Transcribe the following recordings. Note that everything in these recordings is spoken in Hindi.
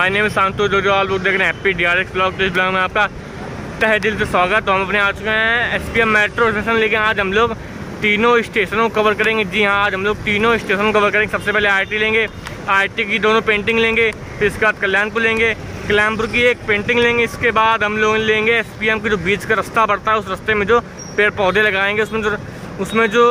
माय नेम जो जो आप लोग देख रहे हैं हैप्पी डी ब्लॉग तो इस ब्लॉग में आपका तह दिल से स्वागत तो हम अपने आ चुके हैं S P M metro station लेकिन आज हम लोग तीनों स्टेशनों को कवर करेंगे जी हाँ आज हम लोग तीनों स्टेशन कवर करेंगे सबसे पहले आई लेंगे आई की दोनों पेंटिंग लेंगे फिर इसके बाद कल्याणपुर लेंगे कल्याणपुर की एक पेंटिंग लेंगे इसके बाद हम लोग लेंगे एस की जो बीच का रास्ता पड़ता है उस रास्ते में जो पेड़ पौधे लगाएंगे उसमें जो उसमें जो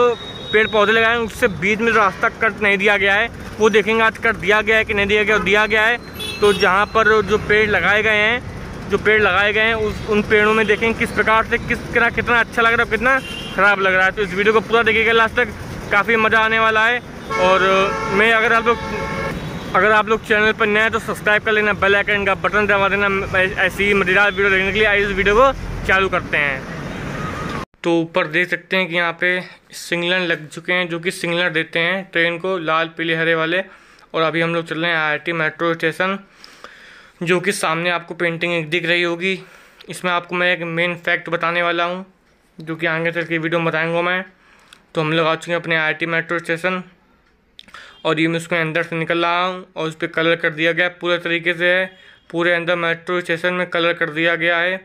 पेड़ पौधे लगाएंगे उससे बीच में जो रास्ता कट नहीं दिया गया है वो देखेंगे आज कट दिया गया है कि नहीं दिया गया दिया गया है तो जहाँ पर जो पेड़ लगाए गए हैं जो पेड़ लगाए गए हैं उस उन पेड़ों में देखें किस प्रकार से किस तरह कितना अच्छा लग रहा है कितना ख़राब लग रहा है तो इस वीडियो को पूरा देखिएगा लास्ट तक काफ़ी मज़ा आने वाला है और मैं अगर आप लोग अगर आप लोग चैनल पर नए हैं तो सब्सक्राइब कर लेना बेल आइकन का बटन दबा देना ऐसी ही मजेदार वीडियो देखने के लिए आइए इस वीडियो को चालू करते हैं तो ऊपर देख सकते हैं कि यहाँ पे सिग्नल लग चुके हैं जो कि सिग्नल देते हैं ट्रेन को लाल पीले हरे वाले और अभी हम लोग चल रहे हैं आई मेट्रो स्टेशन जो कि सामने आपको पेंटिंग एक दिख रही होगी इसमें आपको मैं एक मेन फैक्ट बताने वाला हूँ जो कि आगे चल के वीडियो में बताऊँगा मैं तो हम लोग आ चुके हैं अपने आई मेट्रो स्टेशन और ये मैं उसके अंदर से निकल रहा हूँ और उस पर कलर कर दिया गया पूरे तरीके से है पूरे अंदर मेट्रो स्टेशन में कलर कर दिया गया है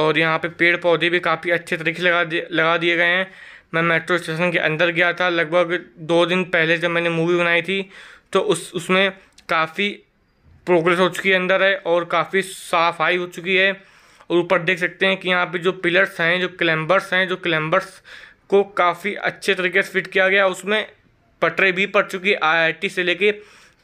और यहाँ पे पेड़ पौधे भी काफ़ी अच्छे तरीके से लगा दिए लगा दिए गए हैं मैं मेट्रो स्टेशन के अंदर गया था लगभग दो दिन पहले जब मैंने मूवी बनाई थी तो उस उसमें काफ़ी प्रोग्रेस हो चुकी है अंदर है और काफ़ी साफाई हो चुकी है और ऊपर देख सकते हैं कि यहाँ पे जो पिलर्स हैं जो क्लैम्बर्स हैं जो क्लैम्बर्स को काफ़ी अच्छे तरीके से फिट किया गया उसमें पटरे भी पड़ चुकी है आई से लेके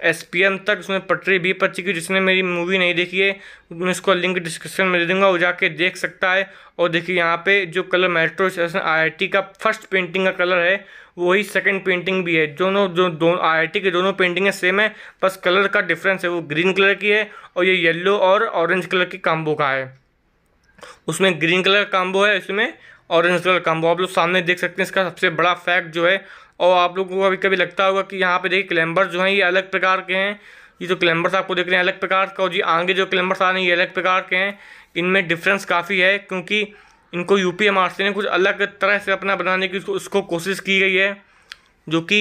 एम तक उसमें पटरी भी पर चुकी जिसने मेरी मूवी नहीं देखी है मैं उसको लिंक डिस्क्रिप्शन में दे दूंगा वो जाके देख सकता है और देखिए यहाँ पे जो कलर मेट्रो स्टेशन टी का फर्स्ट पेंटिंग का कलर है वही सेकंड पेंटिंग भी है दोनों जो दो टी के दोनों पेंटिंगें सेम है बस कलर का डिफरेंस है वो ग्रीन कलर की है और ये येल्लो और ऑरेंज कलर की काम्बो का है उसमें ग्रीन कलर का काम्बो है इसमें ऑरेंज कलर काम्बो आप लोग सामने देख सकते हैं इसका सबसे बड़ा फैक्ट जो है और आप लोगों को अभी कभी लगता होगा कि यहाँ पे देखिए क्लैम्बर्स जो हैं ये अलग प्रकार के हैं ये जो क्लैम्बर्स आपको देख रहे हैं अलग प्रकार का और जी आगे जो क्लैम्बर्स आ रहे हैं ये अलग प्रकार के हैं इनमें डिफरेंस काफ़ी है क्योंकि इनको यू पी ने कुछ अलग तरह से अपना बनाने की उसको कोशिश की गई है जो कि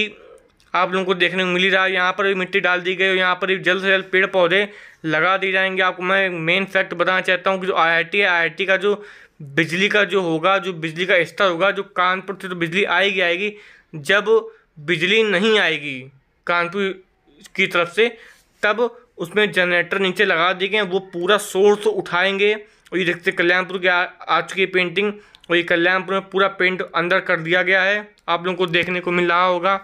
आप लोगों को देखने को मिल ही रहा है यहाँ पर भी मिट्टी डाल दी गई और यहाँ पर भी जल्द से जल्द पेड़ पौधे लगा दिए जाएंगे आपको मैं मेन फैक्ट बताना चाहता हूँ कि जो आईआईटी है आईआईटी का जो बिजली का जो होगा जो बिजली का स्तर होगा जो कानपुर से तो बिजली आएगी आएगी जब बिजली नहीं आएगी कानपुर की तरफ से तब उसमें जनरेटर नीचे लगा दिए गए वो पूरा सोर्स उठाएंगे और ये देखते कल्याणपुर के आ, चुकी है पेंटिंग और ये कल्याणपुर में पूरा पेंट अंदर कर दिया गया है आप लोगों को देखने को मिल रहा होगा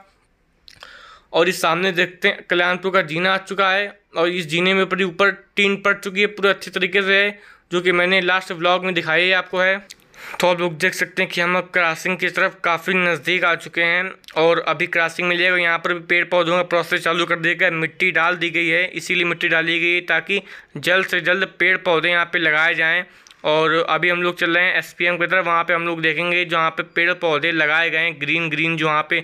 और इस सामने देखते हैं कल्याणपुर का जीना आ चुका है और इस जीने में पूरी ऊपर टीन पड़ चुकी है पूरे अच्छे तरीके से है जो कि मैंने लास्ट व्लॉग में दिखाई है आपको है तो आप लोग देख सकते हैं कि हम अब क्रॉसिंग की तरफ काफ़ी नज़दीक आ चुके हैं और अभी क्रॉसिंग मिलेगा यहाँ पर भी पेड़ पौधों का प्रोसेस चालू कर दिया गया मिट्टी डाल दी गई है इसीलिए मिट्टी डाली गई है ताकि जल्द से जल्द पेड़ पौधे यहाँ पे लगाए जाएं और अभी हम लोग चल रहे हैं एस की तरफ वहाँ पर हम लोग देखेंगे जहाँ पर पेड़ पौधे लगाए गए ग्रीन ग्रीन जो वहाँ पर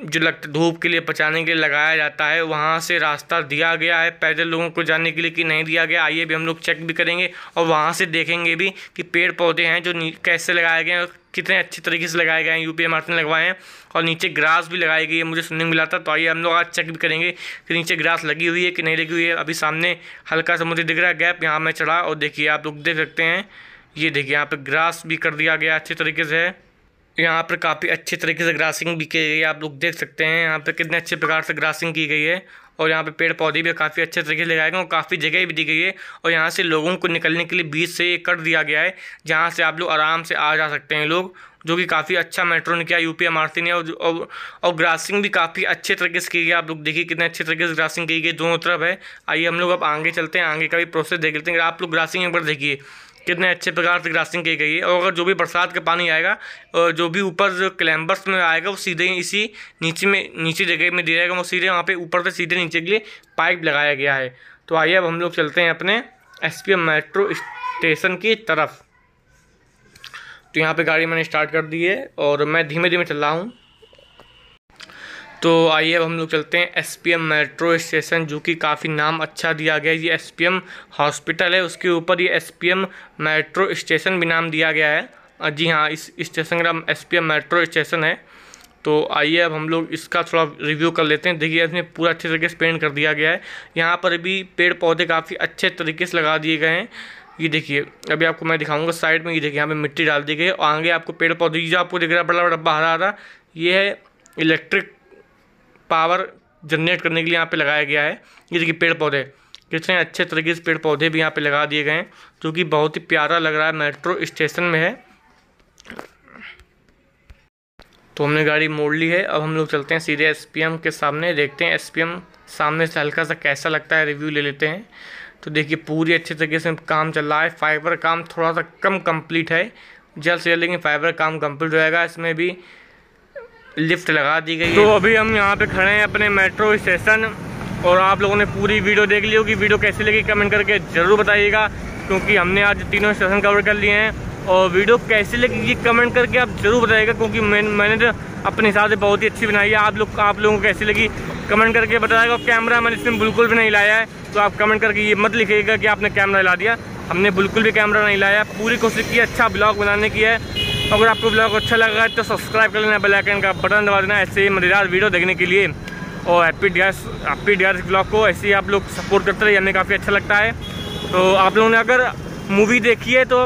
जो लग धूप के लिए बचाने के लिए लगाया जाता है वहाँ से रास्ता दिया गया है पैदल लोगों को जाने के लिए कि नहीं दिया गया आइए भी हम लोग चेक भी करेंगे और वहाँ से देखेंगे भी कि पेड़ पौधे हैं जो कैसे लगाए गए हैं कितने अच्छे तरीके से लगाए गए हैं पी एम ने लगवाए हैं और नीचे ग्रास भी लगाई गई है मुझे सुनने मिला था तो आइए हम लोग आज चेक भी करेंगे कि नीचे ग्रास लगी हुई है कि नहीं लगी हुई है अभी सामने हल्का सा मुझे दिख रहा है गैप यहाँ मैं चढ़ा और देखिए आप लोग देख सकते हैं ये देखिए यहाँ पर ग्रास भी कर दिया गया अच्छे तरीके से है यहाँ पर काफ़ी अच्छे तरीके से ग्रासिंग भी की गई है आप लोग देख सकते हैं यहाँ पर कितने अच्छे प्रकार से ग्रासिंग की गई है और यहाँ पे पेड़ पौधे भी काफ़ी अच्छे तरीके से लगाए गए और काफ़ी जगह भी दी गई है और यहाँ से लोगों को निकलने के लिए बीच से कट दिया गया है जहाँ से आप लोग आराम से आ जा सकते हैं लोग जो कि काफ़ी अच्छा मेट्रो ने किया यू आर सी ने और, और और ग्रासिंग भी काफ़ी अच्छे तरीके से की गई आप लोग देखिए कितने अच्छे तरीके से ग्रासिंग की गई दोनों तरफ है आइए हम लोग अब आगे चलते हैं आगे का भी प्रोसेस देख लेते हैं आप लोग ग्रासिंग एक बार देखिए कितने अच्छे प्रकार से ग्रासिंग की गई है और अगर जो भी बरसात का पानी आएगा और जो भी ऊपर जो क्लैम्बर्स में आएगा वो सीधे इसी नीचे में नीचे जगह में दिया जाएगा वो सीधे वहाँ पे ऊपर से सीधे नीचे के लिए पाइप लगाया गया है तो आइए अब हम लोग चलते हैं अपने एस मेट्रो स्टेशन की तरफ तो यहाँ पर गाड़ी मैंने स्टार्ट कर दी है और मैं धीमे धीमे चल रहा हूँ तो आइए अब हम लोग चलते हैं S P M metro station जो कि काफ़ी नाम अच्छा दिया गया है ये एस पी एम हॉस्पिटल है उसके ऊपर ये S P M metro station भी नाम दिया गया है जी हाँ इस स्टेशन का नाम S P M metro station है तो आइए अब हम लोग इसका थोड़ा रिव्यू कर लेते हैं देखिए इसमें पूरा अच्छे तरीके से पेंट कर दिया गया है यहाँ पर भी पेड़ पौधे काफ़ी अच्छे तरीके से लगा दिए गए हैं ये देखिए अभी आपको मैं दिखाऊंगा साइड में ये देखिए यहाँ पे मिट्टी डाल दी गई और आगे आपको पेड़ पौधे जो आपको दिख रहा है बड़ा बड़ा बाहर आ रहा ये है इलेक्ट्रिक पावर जनरेट करने के लिए यहाँ पे लगाया गया है जैसे कि पेड़ पौधे कितने अच्छे तरीके से पेड़ पौधे भी यहाँ पे लगा दिए गए हैं जो कि बहुत ही प्यारा लग रहा है मेट्रो स्टेशन में है तो हमने गाड़ी मोड़ ली है अब हम लोग चलते हैं सीधे एस के सामने देखते हैं एस सामने से हल्का सा कैसा लगता है रिव्यू ले लेते हैं तो देखिए पूरी अच्छे तरीके से काम चल रहा है फाइबर काम थोड़ा सा कम कम्प्लीट है जल्द से जल्द लेकिन फाइबर काम कम्प्लीट हो जाएगा इसमें भी लिफ्ट लगा दी गई तो अभी हम यहाँ पे खड़े हैं अपने मेट्रो स्टेशन और आप लोगों ने पूरी वीडियो देख ली होगी वीडियो कैसी लगी कमेंट करके ज़रूर बताइएगा क्योंकि हमने आज तीनों स्टेशन कवर कर लिए हैं और वीडियो कैसी लगी ये कमेंट करके आप ज़रूर बताइएगा क्योंकि मैं मैंने तो अपने हिसाब से बहुत ही अच्छी बनाई है आप लोग आप लोगों को कैसी लगी कमेंट करके बताएगा कैमरा मैंने इसमें बिल्कुल भी नहीं लाया है तो आप कमेंट करके ये मत लिखिएगा कि आपने कैमरा ला दिया हमने बिल्कुल भी कैमरा नहीं लाया पूरी कोशिश की अच्छा ब्लॉग बनाने की है अगर आपको ब्लॉग अच्छा लगा तो सब्सक्राइब कर लेना बेलाइकन का बटन दबा देना ऐसे ही मजेदार वीडियो देखने के लिए और happy D happy D blog को ऐसे ही आप लोग सपोर्ट करते रहिए हमें काफ़ी अच्छा लगता है तो आप लोगों ने अगर मूवी देखी है तो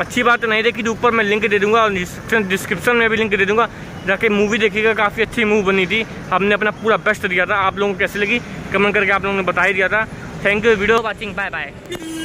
अच्छी बात नहीं देखी तो ऊपर मैं लिंक दे दूँगा और डिस्क्रिप्शन डिस्क्रिप्शन में भी लिंक दे दूँगा जाके मूवी देखिएगा काफ़ी अच्छी मूवी बनी थी हमने अपना पूरा बेस्ट दिया था आप लोगों को कैसी लगी कमेंट करके आप लोगों ने बता ही दिया था thank you video watching bye bye